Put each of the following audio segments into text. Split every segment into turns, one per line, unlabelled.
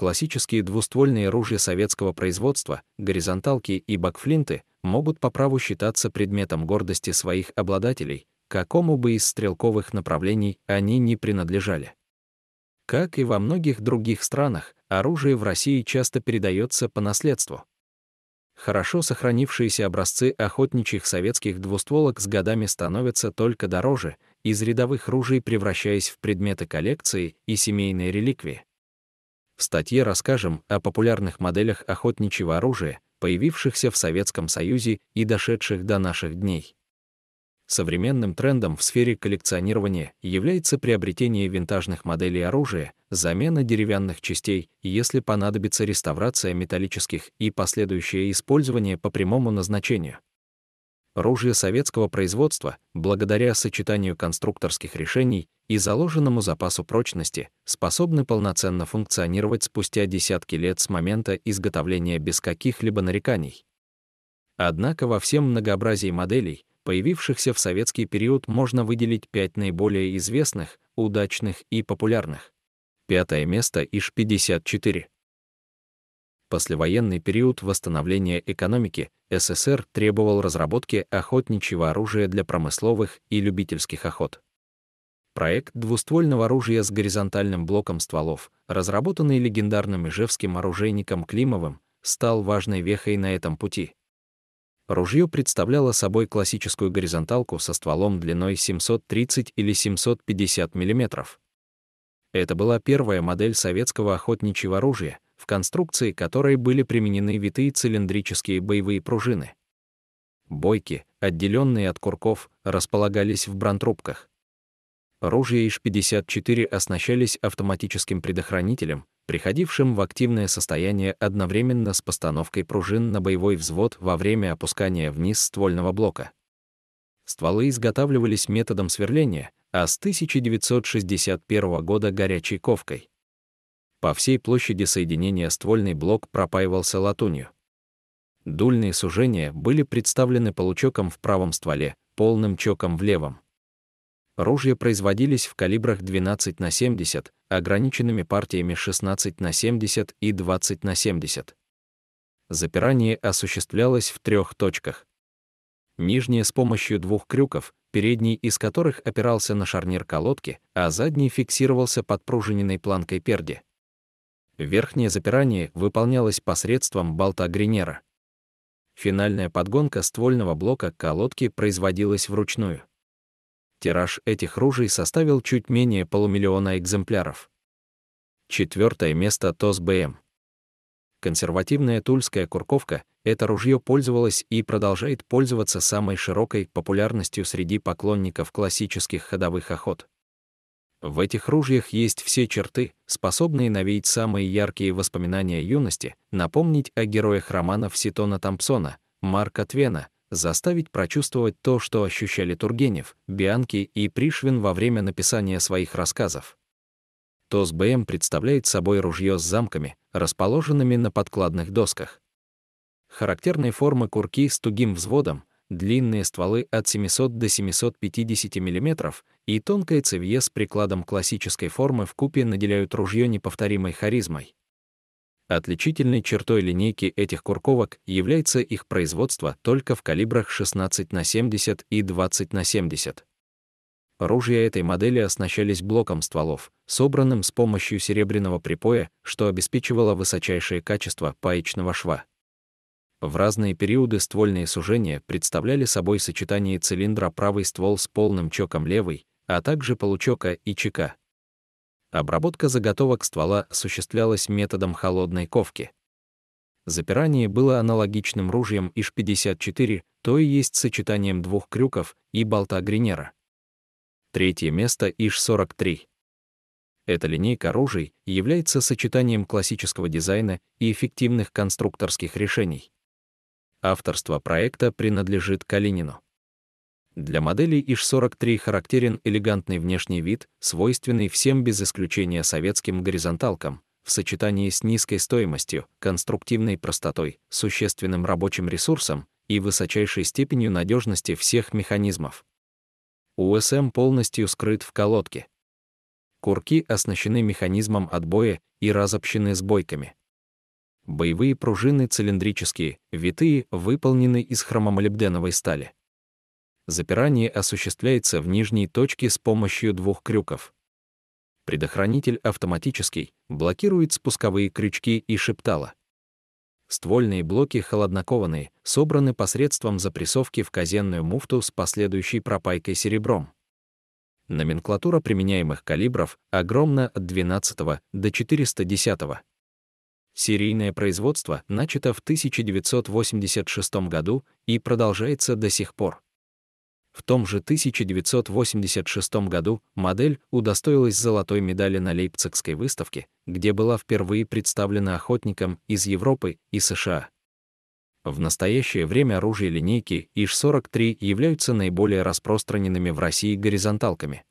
классические двуствольные ружья советского производства, горизонталки и бакфлинты, могут по праву считаться предметом гордости своих обладателей, какому бы из стрелковых направлений они ни принадлежали. Как и во многих других странах, оружие в России часто передается по наследству. Хорошо сохранившиеся образцы охотничьих советских двустволок с годами становятся только дороже, из рядовых ружей превращаясь в предметы коллекции и семейные реликвии. В статье расскажем о популярных моделях охотничьего оружия, появившихся в Советском Союзе и дошедших до наших дней. Современным трендом в сфере коллекционирования является приобретение винтажных моделей оружия, замена деревянных частей, если понадобится реставрация металлических и последующее использование по прямому назначению. Ружья советского производства, благодаря сочетанию конструкторских решений и заложенному запасу прочности, способны полноценно функционировать спустя десятки лет с момента изготовления без каких-либо нареканий. Однако во всем многообразии моделей, появившихся в советский период, можно выделить пять наиболее известных, удачных и популярных. Пятое место ИШ-54 послевоенный период восстановления экономики СССР требовал разработки охотничьего оружия для промысловых и любительских охот. Проект двуствольного оружия с горизонтальным блоком стволов, разработанный легендарным ижевским оружейником Климовым, стал важной вехой на этом пути. Ружье представляло собой классическую горизонталку со стволом длиной 730 или 750 мм. Это была первая модель советского охотничьего оружия — в конструкции которой были применены витые цилиндрические боевые пружины. Бойки, отделенные от курков, располагались в бронтрубках. Ружья ИШ-54 оснащались автоматическим предохранителем, приходившим в активное состояние одновременно с постановкой пружин на боевой взвод во время опускания вниз ствольного блока. Стволы изготавливались методом сверления, а с 1961 года горячей ковкой по всей площади соединения ствольный блок пропаивался латунью. Дульные сужения были представлены получоком в правом стволе, полным чоком в левом. Ружья производились в калибрах 12 на 70, ограниченными партиями 16 на 70 и 20 на 70. Запирание осуществлялось в трех точках. Нижнее с помощью двух крюков, передний из которых опирался на шарнир колодки, а задний фиксировался под пружиненной планкой перди верхнее запирание выполнялось посредством болта гринера. Финальная подгонка ствольного блока к колодке производилась вручную. Тираж этих ружей составил чуть менее полумиллиона экземпляров. Четвертое место ТОС-БМ. Консервативная тульская курковка это ружье пользовалось и продолжает пользоваться самой широкой популярностью среди поклонников классических ходовых охот. В этих ружьях есть все черты, способные навеять самые яркие воспоминания юности, напомнить о героях романов Ситона Томпсона, Марка Твена, заставить прочувствовать то, что ощущали Тургенев, Бианки и Пришвин во время написания своих рассказов. ТОС БМ представляет собой ружье с замками, расположенными на подкладных досках. Характерной формы курки с тугим взводом, длинные стволы от 700 до 750 мм и тонкое цевье с прикладом классической формы в купе наделяют ружье неповторимой харизмой. Отличительной чертой линейки этих курковок является их производство только в калибрах 16 на 70 и 20 на 70. Ружья этой модели оснащались блоком стволов, собранным с помощью серебряного припоя, что обеспечивало высочайшее качество паечного шва. В разные периоды ствольные сужения представляли собой сочетание цилиндра правый ствол с полным чоком левый, а также получока и чека. Обработка заготовок ствола осуществлялась методом холодной ковки. Запирание было аналогичным ружьем ИШ-54, то и есть сочетанием двух крюков и болта гринера. Третье место ИШ-43. Эта линейка оружий является сочетанием классического дизайна и эффективных конструкторских решений. Авторство проекта принадлежит Калинину. Для модели ИЖ 43 характерен элегантный внешний вид, свойственный всем без исключения советским горизонталкам, в сочетании с низкой стоимостью, конструктивной простотой, существенным рабочим ресурсом и высочайшей степенью надежности всех механизмов. УСМ полностью скрыт в колодке. Курки оснащены механизмом отбоя и разобщены сбойками. Боевые пружины цилиндрические, витые, выполнены из хромомолибденовой стали. Запирание осуществляется в нижней точке с помощью двух крюков. Предохранитель автоматический, блокирует спусковые крючки и шептала. Ствольные блоки холоднокованные, собраны посредством запрессовки в казенную муфту с последующей пропайкой серебром. Номенклатура применяемых калибров огромна от 12 до 410. Серийное производство начато в 1986 году и продолжается до сих пор. В том же 1986 году модель удостоилась золотой медали на Лейпцигской выставке, где была впервые представлена охотникам из Европы и США. В настоящее время оружие линейки ИШ-43 являются наиболее распространенными в России горизонталками.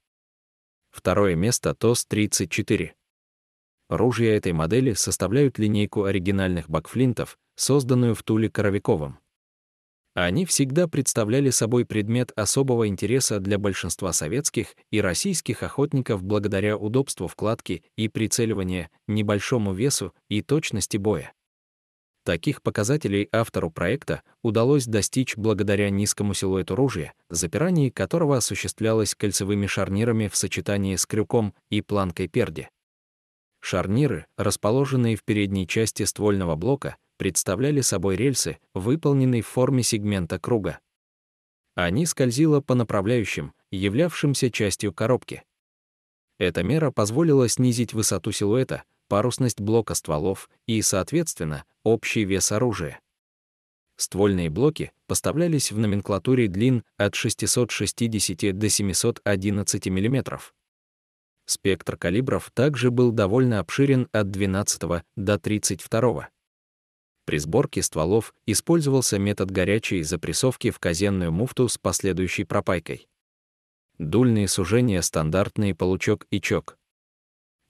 Второе место ТОС-34. Ружья этой модели составляют линейку оригинальных бакфлинтов, созданную в Туле Коровиковым. Они всегда представляли собой предмет особого интереса для большинства советских и российских охотников благодаря удобству вкладки и прицеливания, небольшому весу и точности боя. Таких показателей автору проекта удалось достичь благодаря низкому силуэту ружья, запирание которого осуществлялось кольцевыми шарнирами в сочетании с крюком и планкой перди. Шарниры, расположенные в передней части ствольного блока, представляли собой рельсы, выполненные в форме сегмента круга. Они скользило по направляющим, являвшимся частью коробки. Эта мера позволила снизить высоту силуэта, парусность блока стволов и, соответственно, общий вес оружия. Ствольные блоки поставлялись в номенклатуре длин от 660 до 711 мм. Спектр калибров также был довольно обширен от 12 до 32. При сборке стволов использовался метод горячей запрессовки в казенную муфту с последующей пропайкой. Дульные сужения стандартные получок и чок.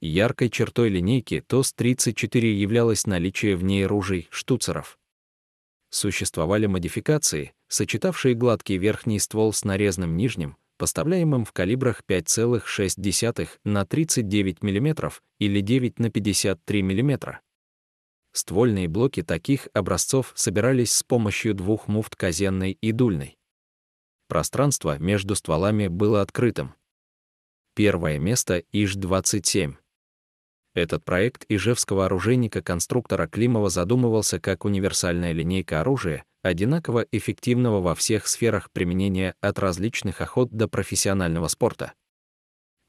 Яркой чертой линейки ТОС-34 являлось наличие в ней ружей, штуцеров. Существовали модификации, сочетавшие гладкий верхний ствол с нарезным нижним, поставляемым в калибрах 5,6 на 39 мм или 9 на 53 мм Ствольные блоки таких образцов собирались с помощью двух муфт казенной и дульной. Пространство между стволами было открытым. Первое место ИЖ-27. Этот проект ижевского оружейника-конструктора Климова задумывался как универсальная линейка оружия, одинаково эффективного во всех сферах применения от различных охот до профессионального спорта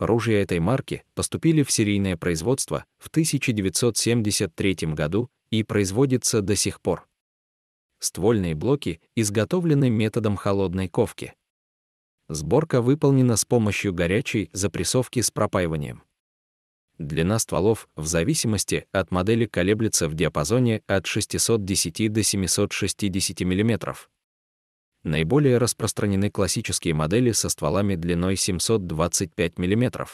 ружья этой марки поступили в серийное производство в 1973 году и производится до сих пор. Ствольные блоки изготовлены методом холодной ковки. Сборка выполнена с помощью горячей запрессовки с пропаиванием. Длина стволов в зависимости от модели колеблется в диапазоне от 610 до 760 мм наиболее распространены классические модели со стволами длиной 725 мм.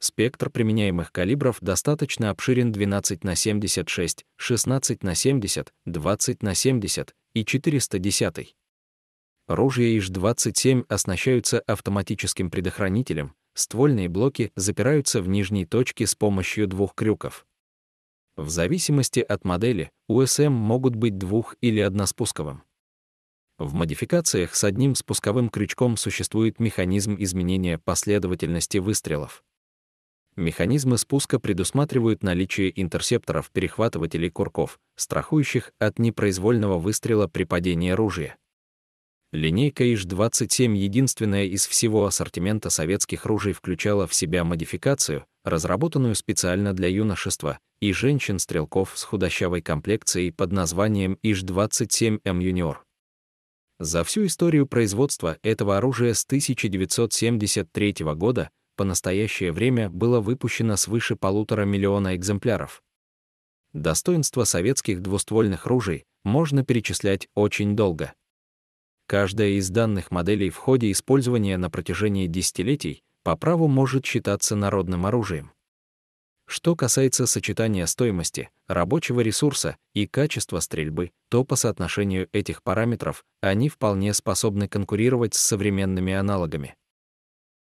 Спектр применяемых калибров достаточно обширен 12 на 76, 16 на 70, 20 на 70 и 410. Ружья ИЖ-27 оснащаются автоматическим предохранителем, ствольные блоки запираются в нижней точке с помощью двух крюков. В зависимости от модели, УСМ могут быть двух- или односпусковым. В модификациях с одним спусковым крючком существует механизм изменения последовательности выстрелов. Механизмы спуска предусматривают наличие интерсепторов, перехватывателей курков, страхующих от непроизвольного выстрела при падении оружия. Линейка ИЖ-27 единственная из всего ассортимента советских ружей включала в себя модификацию, разработанную специально для юношества и женщин-стрелков с худощавой комплекцией под названием ИЖ-27М юниор. За всю историю производства этого оружия с 1973 года по настоящее время было выпущено свыше полутора миллиона экземпляров. Достоинства советских двуствольных ружей можно перечислять очень долго. Каждая из данных моделей в ходе использования на протяжении десятилетий по праву может считаться народным оружием. Что касается сочетания стоимости, рабочего ресурса и качества стрельбы, то по соотношению этих параметров они вполне способны конкурировать с современными аналогами.